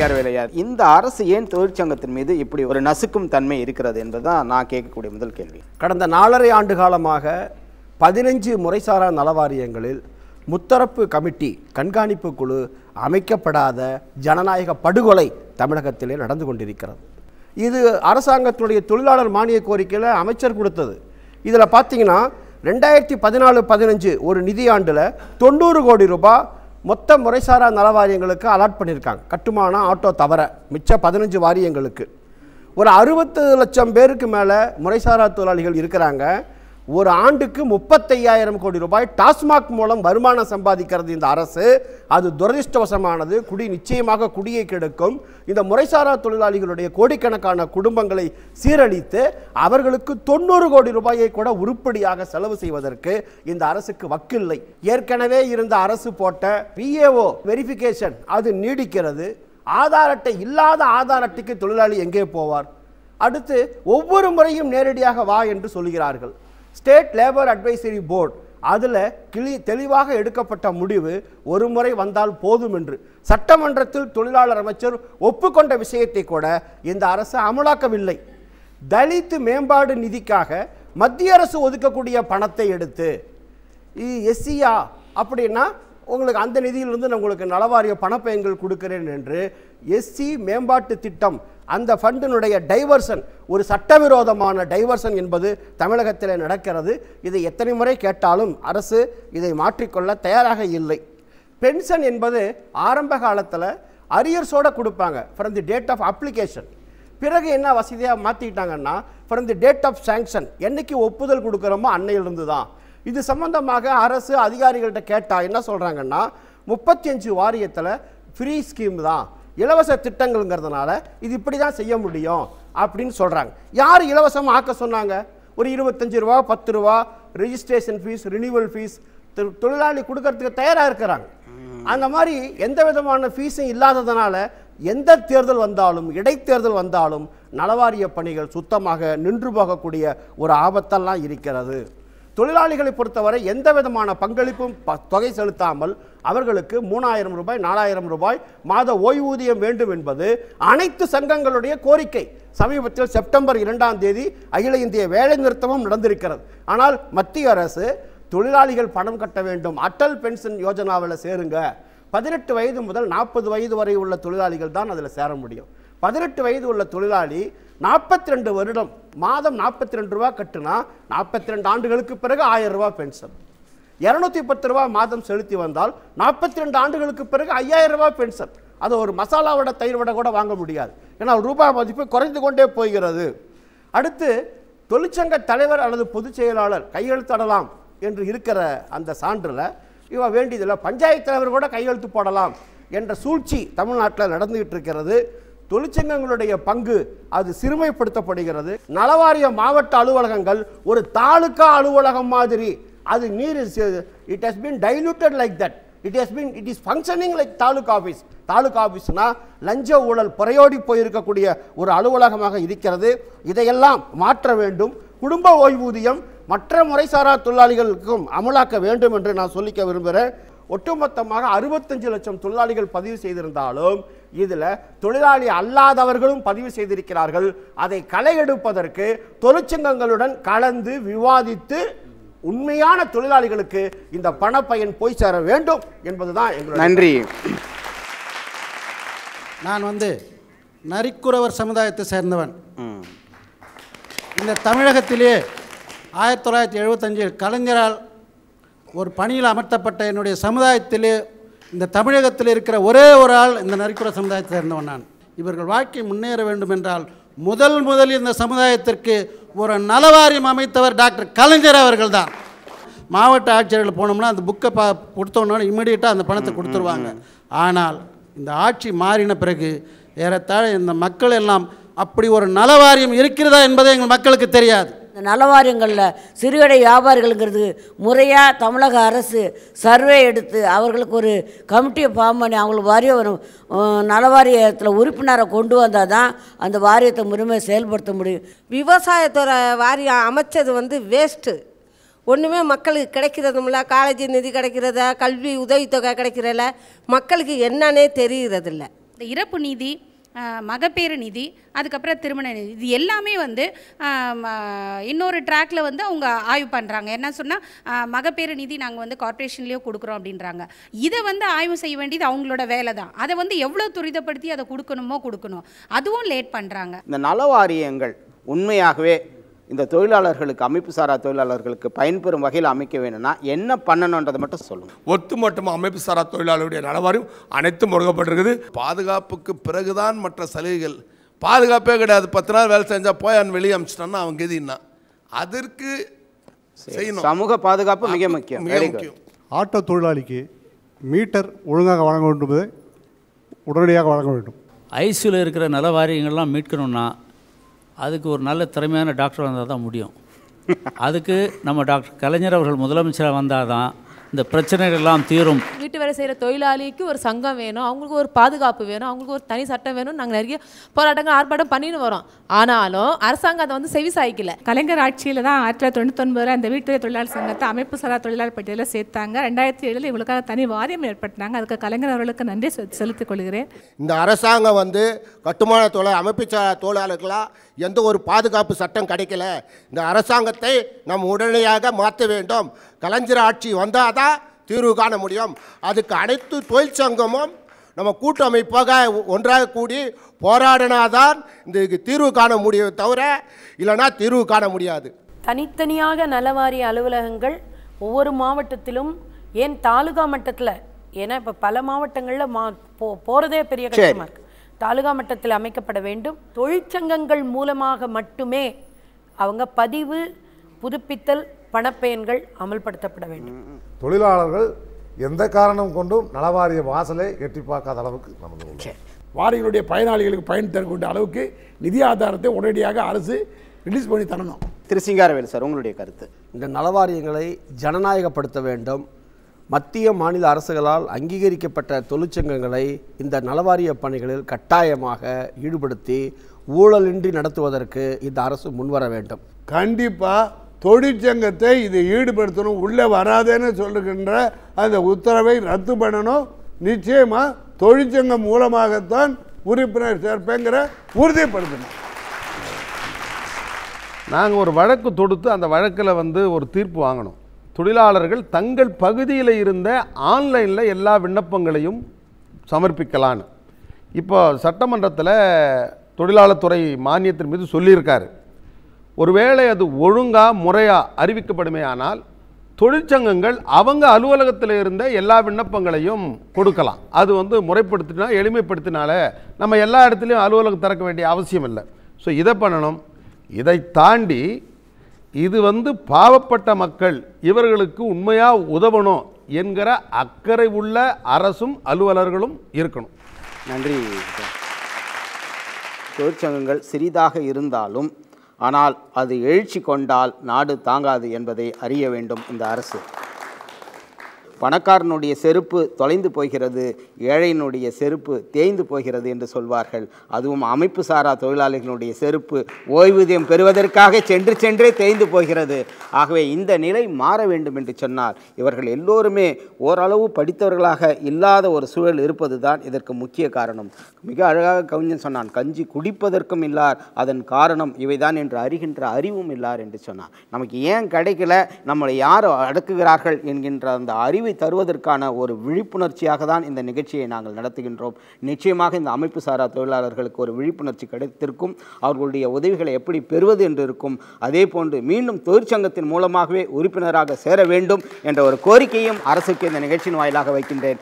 அதிகார வேலையா இந்த அரசு ஏன் தொழிற்சங்கத்தின் மீது இப்படி ஒரு நசுக்கும் தன்மை இருக்கிறது என்பதுதான் நான் கேட்கக்கூடிய முதல் கேள்வி கடந்த நாலரை ஆண்டு காலமாக பதினஞ்சு முறைசாரா நலவாரியங்களில் முத்தரப்பு கமிட்டி கண்காணிப்பு குழு அமைக்கப்படாத ஜனநாயக படுகொலை தமிழகத்திலே நடந்து கொண்டிருக்கிறது இது அரசாங்கத்தினுடைய தொழிலாளர் மானிய கோரிக்கையில் அமைச்சர் கொடுத்தது இதில் பார்த்தீங்கன்னா ரெண்டாயிரத்தி பதினாலு பதினஞ்சு ஒரு நிதியாண்டில் தொண்ணூறு கோடி ரூபாய் மொத்த முறைசாரா நல வாரியங்களுக்கு அலாட் பண்ணியிருக்காங்க கட்டுமானம் ஆட்டோ தவிர மிச்ச பதினஞ்சு வாரியங்களுக்கு ஒரு அறுபத்து லட்சம் பேருக்கு மேலே முறைசாரா தொழிலாளிகள் இருக்கிறாங்க ஒரு ஆண்டுக்கு முப்பத்தையாயிரம் கோடி ரூபாய் டாஸ்மாக் மூலம் வருமானம் சம்பாதிக்கிறது இந்த அரசு அது துரதிருஷ்டவசமானது குடி நிச்சயமாக குடியை கெடுக்கும் இந்த முறைசாரா தொழிலாளிகளுடைய கோடிக்கணக்கான குடும்பங்களை சீரழித்து அவர்களுக்கு தொண்ணூறு கோடி ரூபாயை கூட உருப்படியாக செலவு செய்வதற்கு இந்த அரசுக்கு வக்கில்லை ஏற்கனவே இருந்த அரசு போட்ட பிஏஓ வெரிஃபிகேஷன் அது நீடிக்கிறது ஆதார் அட்டை இல்லாத ஆதார் அட்டைக்கு தொழிலாளி எங்கே போவார் அடுத்து ஒவ்வொரு முறையும் நேரடியாக வா என்று சொல்கிறார்கள் ஸ்டேட் லேபர் அட்வைசரி போர்டு அதில் கிளி தெளிவாக எடுக்கப்பட்ட முடிவு ஒரு முறை வந்தால் போதும் என்று சட்டமன்றத்தில் தொழிலாளர் அமைச்சர் ஒப்புக்கொண்ட விஷயத்தை கூட இந்த அரசு அமலாக்கவில்லை தலித்து மேம்பாடு நிதிக்காக மத்திய அரசு ஒதுக்கக்கூடிய பணத்தை எடுத்து எஸ்சியா அப்படின்னா உங்களுக்கு அந்த நிதியிலிருந்து நான் உங்களுக்கு நலவாரிய பணப்பயன்கள் கொடுக்கிறேன் என்று எஸ்சி மேம்பாட்டு திட்டம் அந்த ஃபண்டினுடைய டைவர்சன் ஒரு சட்டவிரோதமான டைவர்சன் என்பது தமிழகத்தில் நடக்கிறது இதை எத்தனை முறை கேட்டாலும் அரசு இதை மாற்றிக்கொள்ள தயாராக இல்லை பென்ஷன் என்பது ஆரம்ப காலத்தில் அரியர்ஸோடு கொடுப்பாங்க from the date of application பிறகு என்ன வசதியாக மாற்றிக்கிட்டாங்கன்னா from the date of sanction என்றைக்கு ஒப்புதல் கொடுக்குறோமோ அன்னையிலிருந்து தான் இது சம்பந்தமாக அரசு அதிகாரிகள்கிட்ட கேட்டால் என்ன சொல்கிறாங்கன்னா முப்பத்தி அஞ்சு வாரியத்தில் ஃப்ரீ ஸ்கீம் தான் இலவச திட்டங்கள்ங்கிறதுனால இது இப்படி தான் செய்ய முடியும் அப்படின்னு சொல்கிறாங்க யார் இலவசமாக ஆக்க சொன்னாங்க ஒரு இருபத்தஞ்சி ரூபா பத்து ரூபா ரிஜிஸ்ட்ரேஷன் ஃபீஸ் ரினியூவல் ஃபீஸ் தொழிலாளி கொடுக்கறதுக்கு தயாராக இருக்கிறாங்க அந்த மாதிரி எந்த விதமான ஃபீஸும் இல்லாததுனால எந்த தேர்தல் வந்தாலும் இடைத்தேர்தல் வந்தாலும் நலவாரிய பணிகள் சுத்தமாக நின்று போகக்கூடிய ஒரு ஆபத்தெல்லாம் இருக்கிறது தொழிலாளிகளை பொறுத்தவரை எந்த விதமான பங்களிப்பும் தொகை செலுத்தாமல் அவர்களுக்கு மூணாயிரம் ரூபாய் நாலாயிரம் ரூபாய் மாத ஓய்வூதியம் வேண்டும் என்பது அனைத்து சங்கங்களுடைய கோரிக்கை சமீபத்தில் செப்டம்பர் இரண்டாம் தேதி அகில இந்திய வேலை நிறுத்தமும் நடந்திருக்கிறது ஆனால் மத்திய அரசு தொழிலாளிகள் பணம் கட்ட வேண்டும் அட்டல் பென்ஷன் யோஜனாவில் சேருங்க பதினெட்டு வயது முதல் நாற்பது வயது வரை உள்ள தொழிலாளிகள் தான் அதில் சேர முடியும் பதினெட்டு வயது உள்ள தொழிலாளி நாற்பத்தி ரெண்டு வருடம் மாதம் நாற்பத்தி ரெண்டு ரூபா கட்டுனா நாற்பத்தி ரெண்டு ஆண்டுகளுக்கு பிறகு ஆயிரம் ரூபா பென்ஷன் இரநூத்தி பத்து ரூபா மாதம் செலுத்தி வந்தால் நாற்பத்தி ரெண்டு ஆண்டுகளுக்கு பிறகு ஐயாயிரம் ரூபா பென்ஷன் அது ஒரு மசாலா வடை தயிர் வடை கூட வாங்க முடியாது ஏன்னா ரூபாய் மதிப்பு குறைந்து கொண்டே போகிறது அடுத்து தொழிற்சங்க தலைவர் அல்லது பொதுச் செயலாளர் கையெழுத்தடலாம் என்று இருக்கிற அந்த சான்றில் இவன் வேண்டியதில்லை பஞ்சாயத்து தலைவர் கூட கையெழுத்து போடலாம் என்ற சூழ்ச்சி தமிழ்நாட்டில் நடந்துகிட்டு இருக்கிறது தொழிற்சங்கங்களுடைய பங்கு அது சிறுமைப்படுத்தப்படுகிறது நலவாரிய மாவட்ட அலுவலகங்கள் ஒரு தாலுக்கா அலுவலகம் மாதிரி அது நீர் it has been diluted like that it has been it is functioning like taluka office taluka ஆஃபீஸ்னால் லஞ்ச ஊழல் புறையோடி போயிருக்கக்கூடிய ஒரு அலுவலகமாக இருக்கிறது இதையெல்லாம் மாற்ற வேண்டும் குடும்ப ஓய்வூதியம் மற்ற முறைசாரா தொழிலாளிகளுக்கும் அமலாக்க வேண்டும் என்று நான் சொல்லிக்க விரும்புகிறேன் ஒட்டுமொத்தமாக அறுபத்தஞ்சு லட்சம் தொழிலாளிகள் பதிவு செய்திருந்தாலும் இதில் தொழிலாளி அல்லாதவர்களும் பதிவு செய்திருக்கிறார்கள் அதை களையெடுப்பதற்கு தொழிற்சங்கங்களுடன் கலந்து விவாதித்து உண்மையான தொழிலாளிகளுக்கு இந்த பணப்பயன் போய் சேர வேண்டும் என்பதுதான் நன்றி நான் வந்து நரிக்குறவர் சமுதாயத்தை சேர்ந்தவன் இந்த தமிழகத்திலே ஆயிரத்தி தொள்ளாயிரத்தி எழுபத்தஞ்சில் கலைஞரால் ஒரு பணியில் அமர்த்தப்பட்ட என்னுடைய சமுதாயத்திலே இந்த தமிழகத்தில் இருக்கிற ஒரே ஒரு ஆள் இந்த நரிக்குற சமுதாயத்தை சேர்ந்தவன் நான் இவர்கள் வாழ்க்கை முன்னேற வேண்டும் என்றால் முதல் முதல் இந்த சமுதாயத்திற்கு ஒரு நலவாரியம் அமைத்தவர் டாக்டர் கலைஞர் அவர்கள் தான் மாவட்ட ஆட்சியர்கள் போனோம்னா அந்த புக்கை பா கொடுத்தோன்னா இம்மிடியட்டாக அந்த பணத்தை கொடுத்துருவாங்க ஆனால் இந்த ஆட்சி மாறின பிறகு ஏறத்தாழ இந்த மக்கள் எல்லாம் அப்படி ஒரு நலவாரியம் இருக்கிறதா என்பதை எங்கள் மக்களுக்கு தெரியாது இந்த நலவாரியங்களில் சிறுகடை வியாபாரிகளுங்கிறது முறையாக தமிழக அரசு சர்வே எடுத்து அவர்களுக்கு ஒரு கமிட்டியை ஃபார்ம் பண்ணி அவங்களுக்கு வாரிய வரும் நலவாரியத்தில் உறுப்பினரை கொண்டு வந்தால் தான் அந்த வாரியத்தை முழுமையாக செயல்படுத்த முடியும் விவசாயத்துறை வாரியம் அமைச்சது வந்து வேஸ்ட்டு ஒன்றுமே மக்களுக்கு கிடைக்கிறதுமில்ல காலேஜ் நிதி கிடைக்கிறதா கல்வி உதவித்தொகை கிடைக்கிறதில்ல மக்களுக்கு என்னன்னே தெரிகிறதில்ல இந்த இறப்பு நீதி மகப்பேறு நிதி அதுக்கப்புறம் திருமண நிதி இது எல்லாமே வந்து இன்னொரு ட்ராக்கில் வந்து அவங்க ஆய்வு பண்ணுறாங்க என்ன சொன்னால் மகப்பேறு நிதி நாங்கள் வந்து கார்ப்பரேஷன்லேயே கொடுக்குறோம் அப்படின்றாங்க இதை வந்து ஆய்வு செய்ய வேண்டியது அவங்களோட வேலை தான் அதை வந்து எவ்வளோ துரிதப்படுத்தி அதை கொடுக்கணுமோ கொடுக்கணும் அதுவும் லேட் பண்ணுறாங்க இந்த நல வாரியங்கள் உண்மையாகவே இந்த தொழிலாளர்களுக்கு அமைப்பு சாரா தொழிலாளர்களுக்கு பயன்பெறும் வகையில் அமைக்க வேணும்னா என்ன பண்ணணுன்றதை மட்டும் சொல்லுங்கள் ஒட்டுமொத்தமாக அமைப்பு சாரா தொழிலாளருடைய நலவாரியம் அனைத்தும் முருகப்பட்டிருக்குது பாதுகாப்புக்கு பிறகுதான் மற்ற சலுகைகள் பாதுகாப்பே கிடையாது பத்து நாள் வேலை செஞ்சால் போய் அவன் வெளியே அமிச்சிட்டான்னா அவன் கதின்னா அதற்கு செய்யணும் சமூக பாதுகாப்பு மிக முக்கியம் ஆட்டோ தொழிலாளிக்கு மீட்டர் ஒழுங்காக வழங்க வேண்டும் உடனடியாக வழங்க வேண்டும் ஐசியில் இருக்கிற நல வாரியங்கள்லாம் மீட்கணும்னா அதுக்கு ஒரு நல்ல திறமையான டாக்டர் வந்தால் தான் முடியும் அதுக்கு நம்ம டாக்டர் கலைஞர் அவர்கள் முதலமைச்சராக வந்தால் தான் இந்த பிரச்சனைகள்லாம் தீரும் வீட்டு வேலை செய்கிற தொழிலாளிக்கு ஒரு சங்கம் வேணும் அவங்களுக்கு ஒரு பாதுகாப்பு வேணும் அவங்களுக்கு ஒரு தனி சட்டம் வேணும் நாங்கள் நிறைய போராட்டங்கள் ஆர்ப்பாட்டம் பண்ணின்னு வரோம் ஆனாலும் அரசாங்கம் அதை வந்து செவி சாய்க்கல கலைஞர் ஆட்சியில் தான் ஆயிரத்தி தொள்ளாயிரத்தி தொண்ணூத்தொன்பதில் அந்த வீட்டு தொழிலாளர் சங்கத்தை அமைப்பு சாரா தொழிலாளர் பட்டியலில் சேர்த்தாங்க ரெண்டாயிரத்தி ஏழில் இவங்களுக்காக தனி வாரியம் ஏற்பட்டாங்க அதுக்கு கலைஞர் அவர்களுக்கு நன்றி செலுத்திக் கொள்கிறேன் இந்த அரசாங்கம் வந்து கட்டுமான தொழில் அமைப்பு சாரா தொழிலாளர்களாக எந்த ஒரு பாதுகாப்பு சட்டம் கிடைக்கல இந்த அரசாங்கத்தை நம் உடனடியாக மாற்ற வேண்டும் கலைஞர் ஆட்சி வந்தால் தான் தீர்வு காண முடியும் அதுக்கு அனைத்து தொழிற்சங்கமும் நம்ம கூட்டமைப்பாக ஒன்றாக கூடி போராடினாதான் இந்த தீர்வு காண முடியும் தவிர இல்லைனா தீர்வு காண முடியாது தனித்தனியாக நலவாரிய அலுவலகங்கள் ஒவ்வொரு மாவட்டத்திலும் ஏன் தாலுகா மட்டத்தில் ஏன்னா இப்போ பல மாவட்டங்களில் மா போ போகிறதே பெரிய கஷ்டமாக இருக்குது தாலுகா மட்டத்தில் அமைக்கப்பட வேண்டும் தொழிற்சங்கங்கள் மூலமாக மட்டுமே அவங்க பதிவு புதுப்பித்தல் பணப்பயன்கள் அமல்படுத்தப்பட வேண்டும் தொழிலாளர்கள் எந்த காரணம் கொண்டும் நலவாரிய வாசலை எட்டி பார்க்காத அளவுக்கு நமது வாரியங்களுடைய பயனாளிகளுக்கு பயன் தரக்கூடிய அளவுக்கு நிதி ஆதாரத்தை உடனடியாக அரசு ரிலீஸ் பண்ணி தரணும் திரு சிங்காரவேல் சார் உங்களுடைய கருத்து இந்த நலவாரியங்களை ஜனநாயகப்படுத்த வேண்டும் மத்திய மாநில அரசுகளால் அங்கீகரிக்கப்பட்ட தொழிற்சங்கங்களை இந்த நலவாரிய பணிகளில் கட்டாயமாக ஈடுபடுத்தி ஊழலின்றி நடத்துவதற்கு இந்த அரசு முன்வர வேண்டும் கண்டிப்பாக தொழிற்சங்கத்தை இதை ஈடுபடுத்தணும் உள்ளே வராதேன்னு சொல்லுகின்ற அந்த உத்தரவை ரத்து பண்ணணும் நிச்சயமாக தொழிற்சங்கம் மூலமாகத்தான் உறுப்பினர் சேர்ப்பேங்கிற உறுதிப்படுத்தணும் நாங்கள் ஒரு வழக்கு தொடுத்து அந்த வழக்கில் வந்து ஒரு தீர்ப்பு வாங்கணும் தொழிலாளர்கள் தங்கள் பகுதியில் இருந்த ஆன்லைனில் எல்லா விண்ணப்பங்களையும் சமர்ப்பிக்கலான்னு இப்போ சட்டமன்றத்தில் தொழிலாளர் துறை மானியத்தின் மீது சொல்லியிருக்காரு ஒருவேளை அது ஒழுங்காக முறையாக அறிவிக்கப்படுமே ஆனால் தொழிற்சங்கங்கள் அவங்க அலுவலகத்தில் இருந்த எல்லா விண்ணப்பங்களையும் கொடுக்கலாம் அது வந்து முறைப்படுத்தினா எளிமைப்படுத்தினால நம்ம எல்லா இடத்துலையும் அலுவலகம் திறக்க வேண்டிய அவசியம் இல்லை ஸோ இதை பண்ணணும் இதை தாண்டி இது வந்து பாவப்பட்ட மக்கள் இவர்களுக்கு உண்மையாக உதவணும் என்கிற அக்கறை உள்ள அரசும் அலுவலர்களும் இருக்கணும் நன்றி தொழிற்சங்கங்கள் சிறிதாக இருந்தாலும் ஆனால் அது எழுச்சி கொண்டால் நாடு தாங்காது என்பதை அறிய வேண்டும் இந்த அரசு பணக்காரனுடைய செருப்பு தொலைந்து போகிறது ஏழையினுடைய செருப்பு தேய்ந்து போகிறது என்று சொல்வார்கள் அதுவும் அமைப்பு சாரா தொழிலாளிகளுடைய செருப்பு ஓய்வூதியம் பெறுவதற்காக சென்று சென்றே தேய்ந்து போகிறது ஆகவே இந்த நிலை மாற வேண்டும் என்று சொன்னார் இவர்கள் எல்லோருமே ஓரளவு படித்தவர்களாக இல்லாத ஒரு சூழல் இருப்பது தான் இதற்கு முக்கிய காரணம் மிக அழகாக கவிஞன் சொன்னான் கஞ்சி குடிப்பதற்கும் இல்லார் அதன் காரணம் இவைதான் என்று அறிகின்ற அறிவும் இல்லார் என்று சொன்னார் நமக்கு ஏன் கிடைக்கல நம்மளை யார் அடக்குகிறார்கள் என்கின்ற அந்த அறிவு தீர்வை தருவதற்கான ஒரு விழிப்புணர்ச்சியாக தான் இந்த நிகழ்ச்சியை நாங்கள் நடத்துகின்றோம் நிச்சயமாக இந்த அமைப்பு சாரா தொழிலாளர்களுக்கு ஒரு விழிப்புணர்ச்சி கிடைத்திருக்கும் அவர்களுடைய உதவிகளை எப்படி பெறுவது என்று இருக்கும் அதே போன்று மீண்டும் தொழிற்சங்கத்தின் மூலமாகவே உறுப்பினராக சேர வேண்டும் என்ற ஒரு கோரிக்கையும் அரசுக்கு இந்த நிகழ்ச்சியின் வாயிலாக வைக்கின்றேன்